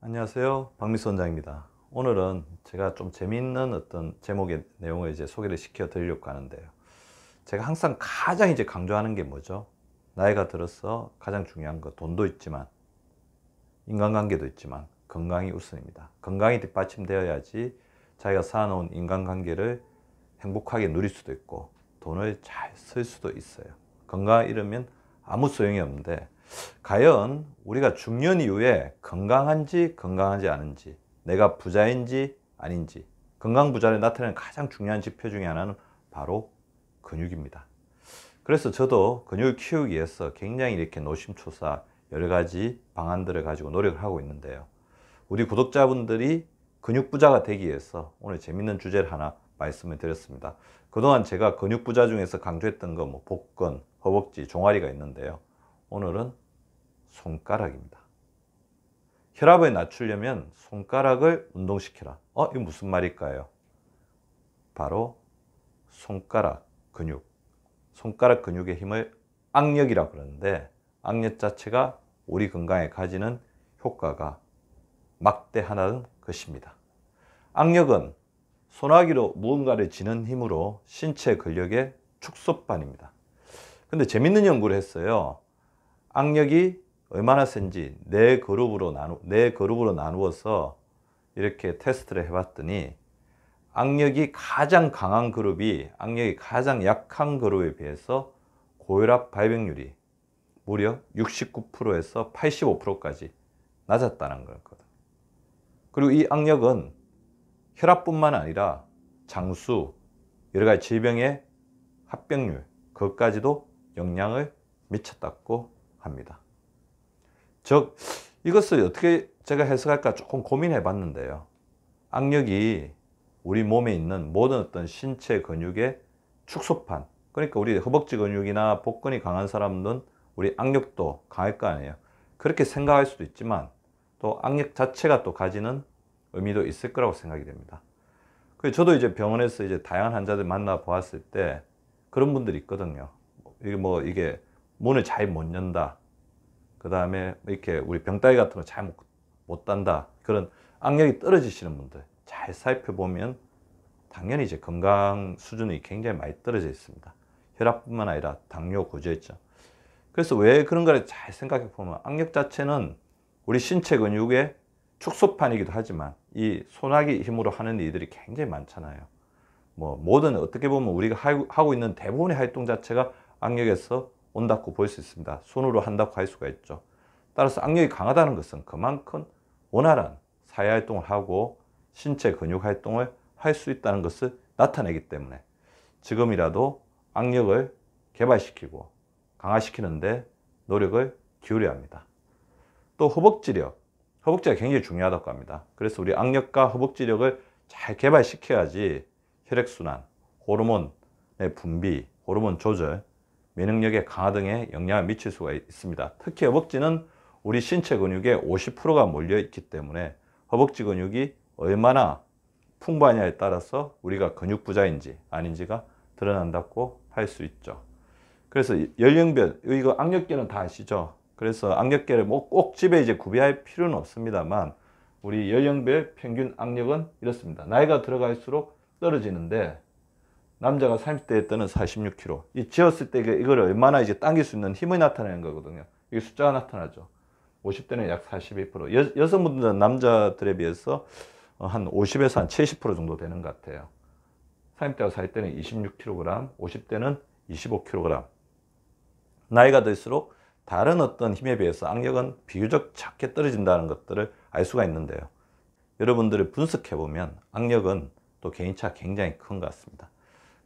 안녕하세요. 박미선 원장입니다. 오늘은 제가 좀 재미있는 어떤 제목의 내용을 이제 소개를 시켜 드리려고 하는데요. 제가 항상 가장 이제 강조하는 게 뭐죠? 나이가 들어서 가장 중요한 거 돈도 있지만 인간관계도 있지만 건강이 우선입니다. 건강이 뒷받침되어야지 자기가 쌓아놓은 인간관계를 행복하게 누릴 수도 있고 돈을 잘 쓸 수도 있어요. 건강 이러면 아무 소용이 없는데 과연 우리가 중년 이후에 건강한지 건강하지 않은지 내가 부자인지 아닌지 건강 부자를 나타내는 가장 중요한 지표 중에 하나는 바로 근육입니다. 그래서 저도 근육을 키우기 위해서 굉장히 이렇게 노심초사 여러 가지 방안들을 가지고 노력을 하고 있는데요. 우리 구독자분들이 근육 부자가 되기 위해서 오늘 재밌는 주제를 하나 말씀을 드렸습니다. 그동안 제가 근육 부자 중에서 강조했던 건뭐 복근, 허벅지, 종아리가 있는데요. 오늘은 손가락입니다. 혈압을 낮추려면 손가락을 운동시키라. 어, 이게 무슨 말일까요? 바로 손가락 근육. 손가락 근육의 힘을 악력이라고 그러는데 악력 자체가 우리 건강에 가지는 효과가 막대하는 것입니다. 악력은 소나기로 무언가를 지는 힘으로 신체 근력의 축소반입니다. 근데 재밌는 연구를 했어요. 악력이 얼마나 센지 네 그룹으로 나누 네 그룹으로 나누어서 이렇게 테스트를 해봤더니 악력이 가장 강한 그룹이 악력이 가장 약한 그룹에 비해서 고혈압 발병률이 무려 69%에서 85%까지 낮았다는 거였거든. 그리고 이 악력은 혈압뿐만 아니라 장수, 여러 가지 질병의 합병률, 그것까지도 영향을 미쳤다고 합니다. 즉 이것을 어떻게 제가 해석할까 조금 고민해 봤는데요. 악력이 우리 몸에 있는 모든 어떤 신체 근육의 축소판 그러니까 우리 허벅지 근육이나 복근이 강한 사람은 들 우리 악력도 강할 거 아니에요. 그렇게 생각할 수도 있지만 또 악력 자체가 또 가지는 의미도 있을 거라고 생각이 됩니다. 그래서 저도 이제 병원에서 이제 다양한 환자들 만나 보았을 때 그런 분들이 있거든요. 이게 뭐 이게 문을 잘 못 연다. 그 다음에 이렇게 우리 병따위 같은 거 잘못 단다. 그런 악력이 떨어지시는 분들 잘 살펴보면 당연히 이제 건강 수준이 굉장히 많이 떨어져 있습니다. 혈압뿐만 아니라 당뇨 고조혈죠 그래서 왜 그런가를 잘 생각해 보면 악력 자체는 우리 신체 근육의 축소판이기도 하지만 이 소나기 힘으로 하는 일들이 굉장히 많잖아요. 뭐 모든 어떻게 보면 우리가 하고 있는 대부분의 활동 자체가 악력에서 온다고 볼 수 있습니다. 손으로 한다고 할 수가 있죠. 따라서 악력이 강하다는 것은 그만큼 원활한 사회활동을 하고 신체 근육활동을 할 수 있다는 것을 나타내기 때문에 지금이라도 악력을 개발시키고 강화시키는데 노력을 기울여야 합니다. 또 허벅지력, 허벅지가 굉장히 중요하다고 합니다. 그래서 우리 악력과 허벅지력을 잘 개발시켜야지 혈액순환, 호르몬의 분비, 호르몬 조절 면역력의 강화 등에 영향을 미칠 수가 있습니다. 특히 허벅지는 우리 신체 근육의 50%가 몰려있기 때문에 허벅지 근육이 얼마나 풍부하냐에 따라서 우리가 근육 부자인지 아닌지가 드러난다고 할 수 있죠. 그래서 연령별, 이거 악력계는 다 아시죠? 그래서 악력계를 뭐 꼭 집에 이제 구비할 필요는 없습니다만 우리 연령별 평균 악력은 이렇습니다. 나이가 들어갈수록 떨어지는데 남자가 30대일 때는 46kg. 이 지었을 때 이걸 얼마나 이제 당길 수 있는 힘이 나타내는 거거든요. 이게 숫자가 나타나죠. 50대는 약 42%. 여, 여성분들은 남자들에 비해서 어, 한 50에서 한 70% 정도 되는 것 같아요. 30대와 40대는 26kg, 50대는 25kg. 나이가 들수록 다른 어떤 힘에 비해서 악력은 비교적 작게 떨어진다는 것들을 알 수가 있는데요. 여러분들을 분석해보면 악력은 또 개인차 굉장히 큰 것 같습니다.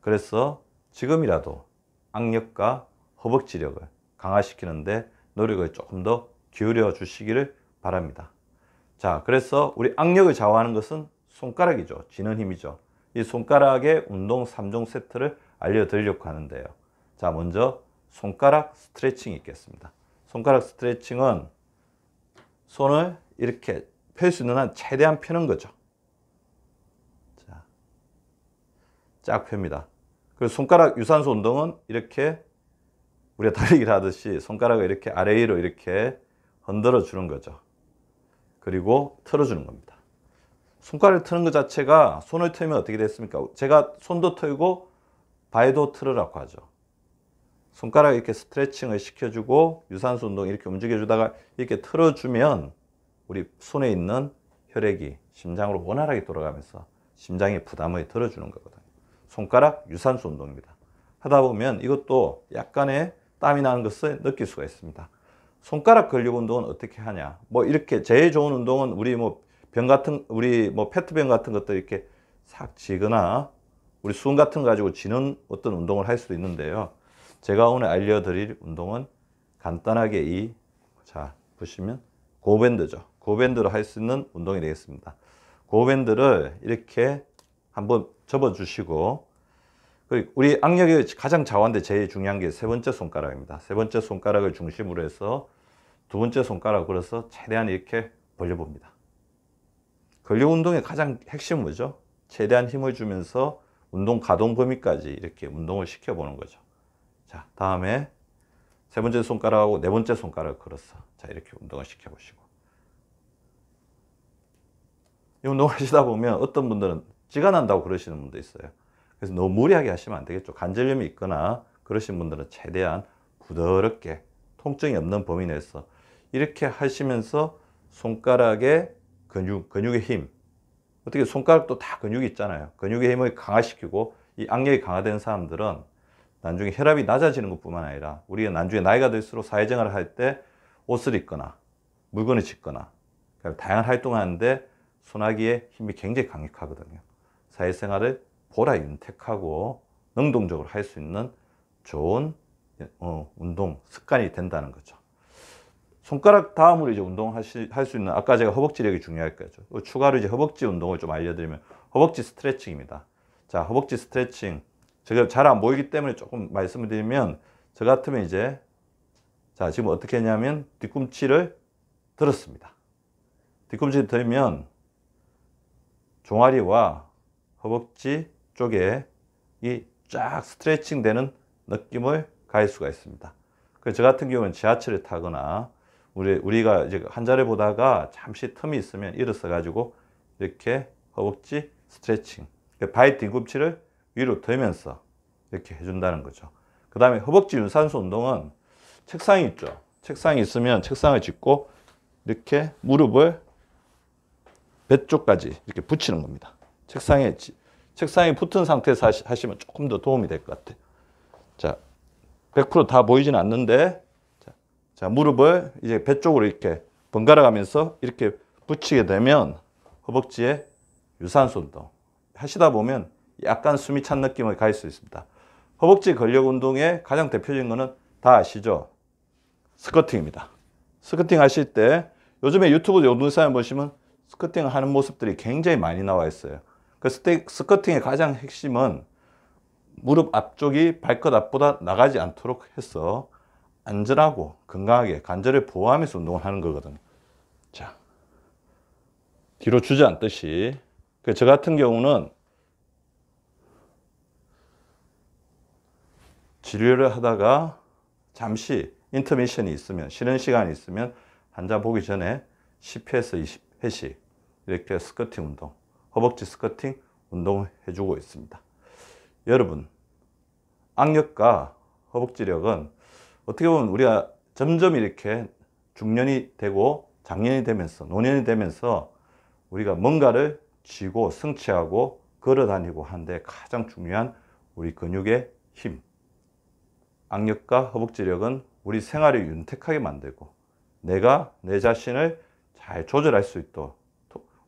그래서 지금이라도 악력과 허벅지력을 강화시키는데 노력을 조금 더 기울여 주시기를 바랍니다. 자, 그래서 우리 악력을 좌우하는 것은 손가락이죠. 지는 힘이죠. 이 손가락의 운동 3종 세트를 알려드리려고 하는데요. 자, 먼저 손가락 스트레칭이 있겠습니다. 손가락 스트레칭은 손을 이렇게 펼 수 있는 한 최대한 펴는 거죠. 자, 쫙 펴니다. 입그 손가락 유산소 운동은 이렇게 우리가 달리기를 하듯이 손가락을 이렇게 아래 위로 이렇게 흔들어 주는 거죠. 그리고 틀어 주는 겁니다. 손가락을 트는 것 자체가 손을 틀면 어떻게 됐습니까? 제가 손도 틀고 바에도 틀으라고 하죠. 손가락 이렇게 스트레칭을 시켜주고 유산소 운동 이렇게 움직여주다가 이렇게 틀어주면 우리 손에 있는 혈액이 심장으로 원활하게 돌아가면서 심장의 부담을 덜어주는 거거든요. 손가락 유산소 운동입니다. 하다 보면 이것도 약간의 땀이 나는 것을 느낄 수가 있습니다. 손가락 근력 운동은 어떻게 하냐? 뭐 이렇게 제일 좋은 운동은 우리 뭐 병 같은 우리 뭐 페트병 같은 것들 이렇게 싹 지거나 우리 수은 같은 거 가지고 지는 어떤 운동을 할 수도 있는데요. 제가 오늘 알려드릴 운동은 간단하게 이 자 보시면 고밴드죠. 고밴드로 할 수 있는 운동이 되겠습니다. 고밴드를 이렇게 한번 접어주시고 그 우리 악력의 가장 좌완데 제일 중요한 게 세 번째 손가락입니다. 세 번째 손가락을 중심으로 해서 두 번째 손가락으로 서 최대한 이렇게 벌려봅니다. 근력 운동의 가장 핵심은 뭐죠? 최대한 힘을 주면서 운동 가동 범위까지 이렇게 운동을 시켜보는 거죠. 자, 다음에 세 번째 손가락하고 네 번째 손가락 걸어서 자 이렇게 운동을 시켜보시고 이 운동을 하시다 보면 어떤 분들은 찌가 난다고 그러시는 분도 있어요. 그래서 너무 무리하게 하시면 안 되겠죠. 관절염이 있거나 그러신 분들은 최대한 부드럽게 통증이 없는 범위 내에서 이렇게 하시면서 손가락의 근육, 근육의 힘. 어떻게 손가락도 다 근육이 있잖아요. 근육의 힘을 강화시키고 이 악력이 강화된 사람들은 나중에 혈압이 낮아지는 것뿐만 아니라 우리가 나중에 나이가 들수록 사회생활을 할 때 옷을 입거나 물건을 짓거나 다양한 활동을 하는데 소나기의 힘이 굉장히 강력하거든요. 사회생활을 보라윤택하고 능동적으로 할 수 있는 좋은 어, 운동 습관이 된다는 거죠. 손가락 다음으로 이제 운동할 수 있는 아까 제가 허벅지력이 중요할 거죠. 그 추가로 이제 허벅지 운동을 좀 알려드리면 허벅지 스트레칭입니다. 자, 허벅지 스트레칭. 제가 잘 안 보이기 때문에 조금 말씀을 드리면 저 같으면 이제 자, 지금 어떻게 했냐면 뒤꿈치를 들었습니다. 뒤꿈치를 들면 종아리와 허벅지 쪽에 이 쫙 스트레칭 되는 느낌을 가할 수가 있습니다. 그저 같은 경우는 지하철을 타거나 우리, 우리가 이제 한 자리 보다가 잠시 틈이 있으면 일어서 가지고 이렇게 허벅지 스트레칭 그 바이 뒤꿈치를 위로 들면서 이렇게 해준다는 거죠 그 다음에 허벅지 유산소 운동은 책상이 있죠 책상이 있으면 책상을 짚고 이렇게 무릎을 배 쪽까지 이렇게 붙이는 겁니다 책상에 책상에 붙은 상태에서 하시, 면 조금 더 도움이 될 것 같아요. 자, 100%다 보이진 않는데 자, 자, 무릎을 이제 배 쪽으로 이렇게 번갈아 가면서 이렇게 붙이게 되면 허벅지에 유산소 운동 하시다 보면 약간 숨이 찬 느낌을 가질 수 있습니다. 허벅지 근력 운동의 가장 대표적인 것은 다 아시죠? 스커팅입니다스커팅 하실 때 요즘에 유튜브 영상을 보시면 스커팅 하는 모습들이 굉장히 많이 나와 있어요. 그스커팅의 가장 핵심은 무릎 앞쪽이 발끝 앞보다 나가지 않도록 해서 안전하고 건강하게 관절을 보호하면서 운동을 하는 거거든요. 자, 뒤로 주저앉듯이. 그 저 같은 경우는 진료를 하다가 잠시 인터미션이 있으면 쉬는 시간이 있으면 환자 보기 전에 10회에서 20회씩 이렇게 스쿼팅 운동 허벅지 스커팅 운동을 해주고 있습니다. 여러분, 악력과 허벅지력은 어떻게 보면 우리가 점점 이렇게 중년이 되고 장년이 되면서 노년이 되면서 우리가 뭔가를 쥐고 성취하고 걸어다니고 하데 가장 중요한 우리 근육의 힘. 악력과 허벅지력은 우리 생활을 윤택하게 만들고 내가 내 자신을 잘 조절할 수 있도록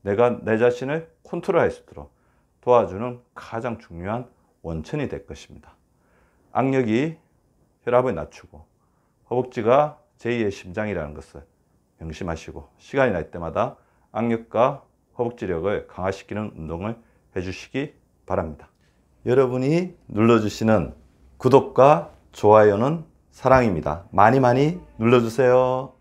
내가 내 자신을 컨트롤할 수 있도록 도와주는 가장 중요한 원천이 될 것입니다. 악력이 혈압을 낮추고 허벅지가 제2의 심장이라는 것을 명심하시고 시간이 날 때마다 악력과 허벅지력을 강화시키는 운동을 해주시기 바랍니다. 여러분이 눌러주시는 구독과 좋아요는 사랑입니다. 많이 많이 눌러주세요.